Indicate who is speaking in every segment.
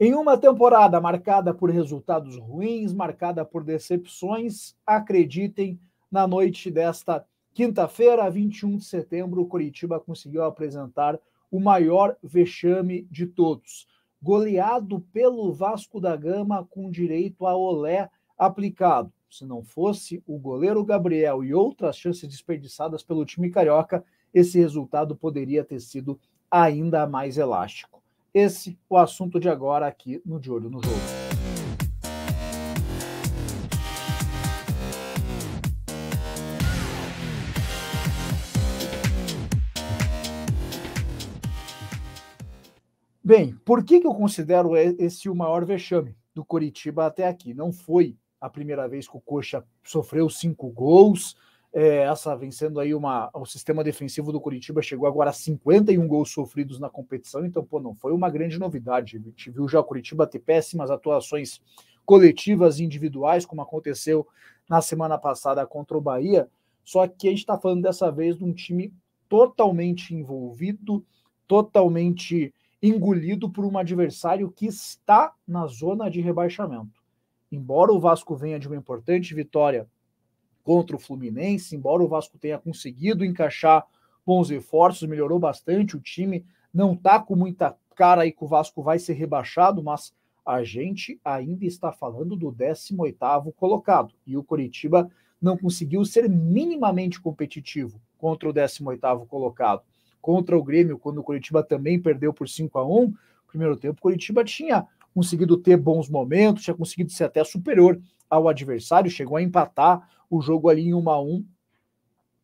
Speaker 1: Em uma temporada marcada por resultados ruins, marcada por decepções, acreditem, na noite desta quinta-feira, 21 de setembro, o Curitiba conseguiu apresentar o maior vexame de todos. Goleado pelo Vasco da Gama com direito a olé aplicado. Se não fosse o goleiro Gabriel e outras chances desperdiçadas pelo time carioca, esse resultado poderia ter sido ainda mais elástico. Esse o assunto de agora aqui no De Olho no Jogo. Bem, por que, que eu considero esse o maior vexame do Coritiba até aqui? Não foi a primeira vez que o Coxa sofreu cinco gols, é, essa vencendo aí uma, o sistema defensivo do Curitiba chegou agora a 51 gols sofridos na competição, então pô, não foi uma grande novidade. A gente viu já o Curitiba ter péssimas atuações coletivas e individuais, como aconteceu na semana passada contra o Bahia. Só que a gente está falando dessa vez de um time totalmente envolvido, totalmente engolido por um adversário que está na zona de rebaixamento. Embora o Vasco venha de uma importante vitória contra o Fluminense, embora o Vasco tenha conseguido encaixar bons esforços, melhorou bastante o time, não está com muita cara aí que o Vasco vai ser rebaixado, mas a gente ainda está falando do 18º colocado, e o Coritiba não conseguiu ser minimamente competitivo contra o 18º colocado. Contra o Grêmio, quando o Coritiba também perdeu por 5 a 1, primeiro tempo o Coritiba tinha conseguido ter bons momentos, tinha conseguido ser até superior ao adversário, chegou a empatar o jogo ali em 1 a 1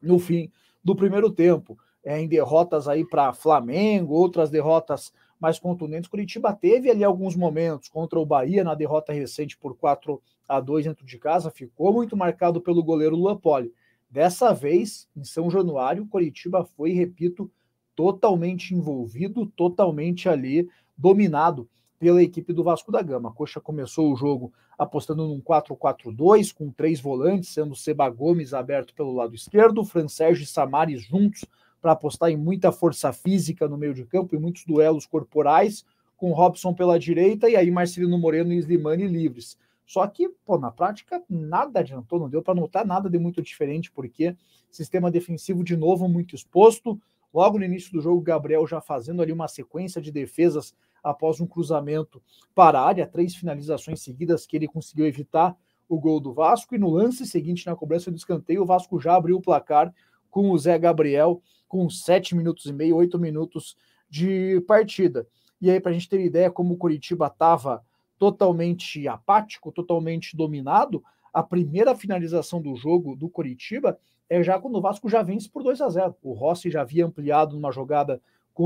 Speaker 1: no fim do primeiro tempo. É, em derrotas aí para Flamengo, outras derrotas mais contundentes. Curitiba teve ali alguns momentos contra o Bahia na derrota recente por 4 a 2 dentro de casa, ficou muito marcado pelo goleiro Luan Poli. Dessa vez, em São Januário, Curitiba foi, repito, totalmente envolvido, totalmente ali dominado pela equipe do Vasco da Gama. A Coxa começou o jogo apostando num 4-4-2, com três volantes, sendo Seba Gomes aberto pelo lado esquerdo, Fran Sérgio e Samaris juntos para apostar em muita força física no meio de campo e muitos duelos corporais, com Robson pela direita e aí Marcelino Moreno e Slimani livres. Só que, pô, na prática nada adiantou, não deu para notar nada de muito diferente, porque sistema defensivo de novo muito exposto. Logo no início do jogo, Gabriel já fazendo ali uma sequência de defesas após um cruzamento para a área, três finalizações seguidas que ele conseguiu evitar o gol do Vasco. E no lance seguinte, na cobrança do escanteio, o Vasco já abriu o placar com o Zé Gabriel, com sete minutos e meio, oito minutos de partida. E aí, para a gente ter ideia como o Curitiba estava totalmente apático, totalmente dominado, a primeira finalização do jogo do Curitiba é já quando o Vasco já vence por 2 a 0 O Rossi já havia ampliado numa jogada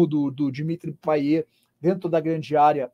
Speaker 1: do, do Dimitri Payet dentro da grande área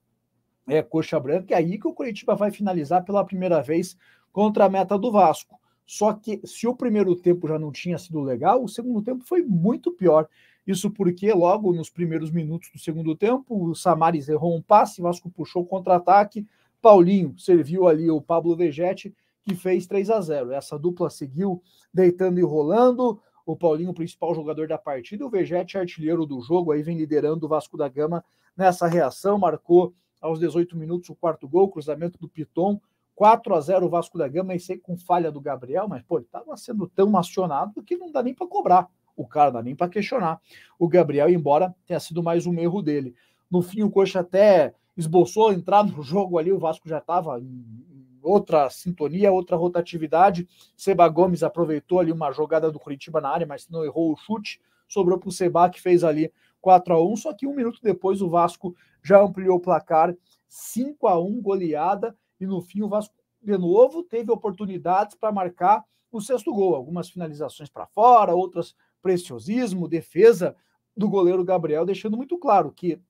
Speaker 1: é, coxa branca. É aí que o Curitiba vai finalizar pela primeira vez contra a meta do Vasco. Só que se o primeiro tempo já não tinha sido legal, o segundo tempo foi muito pior. Isso porque logo nos primeiros minutos do segundo tempo, o Samaris errou um passe, Vasco puxou contra-ataque, Paulinho serviu ali o Pablo vegetti que fez 3 a 0. Essa dupla seguiu deitando e rolando. O Paulinho, principal jogador da partida, o vegetti artilheiro do jogo, aí vem liderando o Vasco da Gama nessa reação, marcou aos 18 minutos o quarto gol, cruzamento do Piton, 4 a 0 o Vasco da Gama, e sei com falha do Gabriel, mas pô, ele estava sendo tão acionado que não dá nem para cobrar. O cara dá nem para questionar. O Gabriel, embora tenha sido mais um erro dele. No fim, o Coxa até esboçou entrar no jogo ali, o Vasco já estava em outra sintonia, outra rotatividade. Seba Gomes aproveitou ali uma jogada do Curitiba na área, mas não errou o chute. Sobrou para o Seba, que fez ali 4 a 1 só que um minuto depois o Vasco já ampliou o placar 5 a 1 goleada, e no fim o Vasco de novo teve oportunidades para marcar o sexto gol, algumas finalizações para fora, outras preciosismo, defesa do goleiro Gabriel, deixando muito claro que,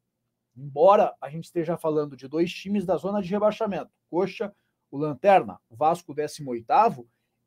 Speaker 1: embora a gente esteja falando de dois times da zona de rebaixamento, Coxa, o Lanterna, o Vasco 18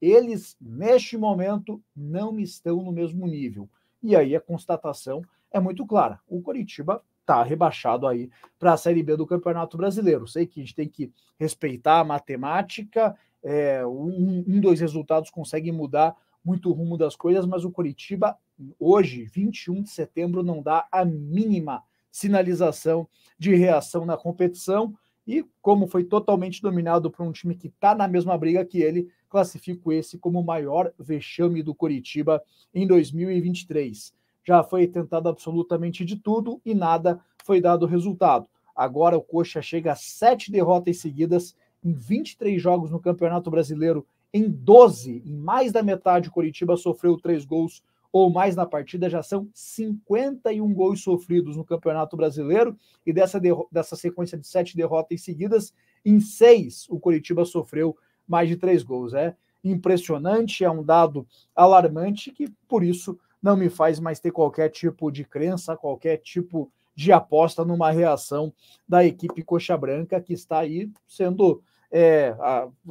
Speaker 1: eles neste momento não estão no mesmo nível. E aí a constatação é muito clara. O Coritiba está rebaixado aí para a Série B do Campeonato Brasileiro. Sei que a gente tem que respeitar a matemática, é, um, um, dois resultados conseguem mudar muito o rumo das coisas, mas o Coritiba, hoje, 21 de setembro, não dá a mínima sinalização de reação na competição. E como foi totalmente dominado por um time que está na mesma briga que ele, classifico esse como o maior vexame do Coritiba em 2023 já foi tentado absolutamente de tudo e nada foi dado resultado. Agora o Coxa chega a sete derrotas seguidas em 23 jogos no Campeonato Brasileiro, em 12, em mais da metade, o Coritiba sofreu três gols ou mais na partida, já são 51 gols sofridos no Campeonato Brasileiro, e dessa, dessa sequência de sete derrotas seguidas, em seis o Coritiba sofreu mais de três gols. É impressionante, é um dado alarmante que, por isso, não me faz mais ter qualquer tipo de crença, qualquer tipo de aposta numa reação da equipe Coxa Branca que está aí sendo é,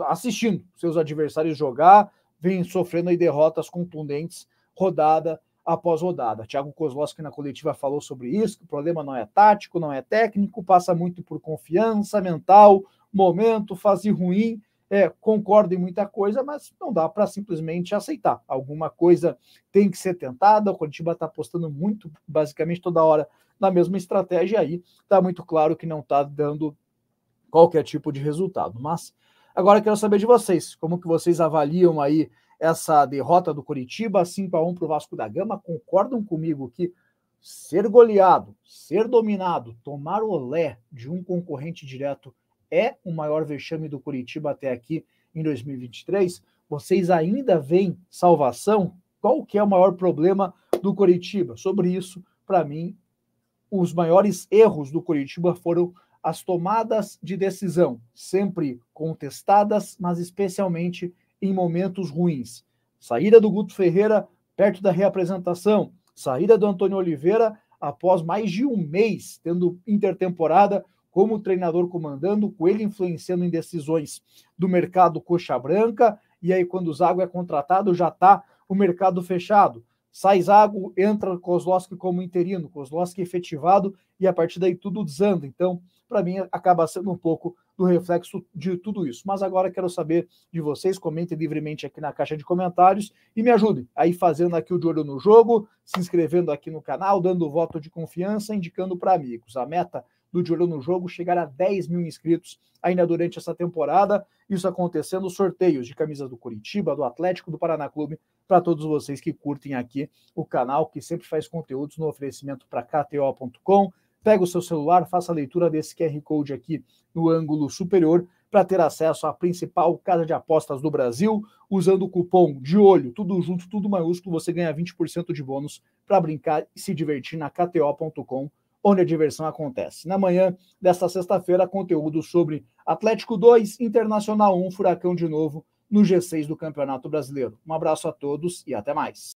Speaker 1: assistindo seus adversários jogar, vem sofrendo aí derrotas contundentes rodada após rodada. Thiago Kozlowski na coletiva falou sobre isso, que o problema não é tático, não é técnico, passa muito por confiança mental, momento, fase ruim é, concordo em muita coisa, mas não dá para simplesmente aceitar. Alguma coisa tem que ser tentada. O Curitiba está apostando muito, basicamente toda hora, na mesma estratégia. Aí está muito claro que não está dando qualquer tipo de resultado. Mas agora quero saber de vocês, como que vocês avaliam aí essa derrota do Curitiba, 5 x 1 para o Vasco da Gama? Concordam comigo que ser goleado, ser dominado, tomar o lé de um concorrente direto é o maior vexame do Curitiba até aqui em 2023. Vocês ainda veem salvação? Qual que é o maior problema do Curitiba? Sobre isso, para mim, os maiores erros do Curitiba foram as tomadas de decisão, sempre contestadas, mas especialmente em momentos ruins. Saída do Guto Ferreira perto da reapresentação, saída do Antônio Oliveira após mais de um mês tendo intertemporada, como o treinador comandando, com ele influenciando em decisões do mercado coxa branca, e aí quando o Zago é contratado, já está o mercado fechado. Sai Zago, entra Kozlowski como interino, Kozlowski efetivado, e a partir daí tudo desanda. Então, para mim, acaba sendo um pouco do reflexo de tudo isso. Mas agora quero saber de vocês, comentem livremente aqui na caixa de comentários e me ajudem aí fazendo aqui o de olho no jogo, se inscrevendo aqui no canal, dando voto de confiança, indicando para amigos. A meta do De Olho no Jogo chegar a 10 mil inscritos ainda durante essa temporada. Isso acontecendo, sorteios de camisas do Curitiba, do Atlético, do Paraná Clube, para todos vocês que curtem aqui o canal, que sempre faz conteúdos no oferecimento para KTO.com. Pega o seu celular, faça a leitura desse QR Code aqui no ângulo superior para ter acesso à principal casa de apostas do Brasil. Usando o cupom de olho, tudo junto, tudo maiúsculo, você ganha 20% de bônus para brincar e se divertir na KTO.com onde a diversão acontece. Na manhã desta sexta-feira, conteúdo sobre Atlético 2, Internacional 1, Furacão de novo no G6 do Campeonato Brasileiro. Um abraço a todos e até mais.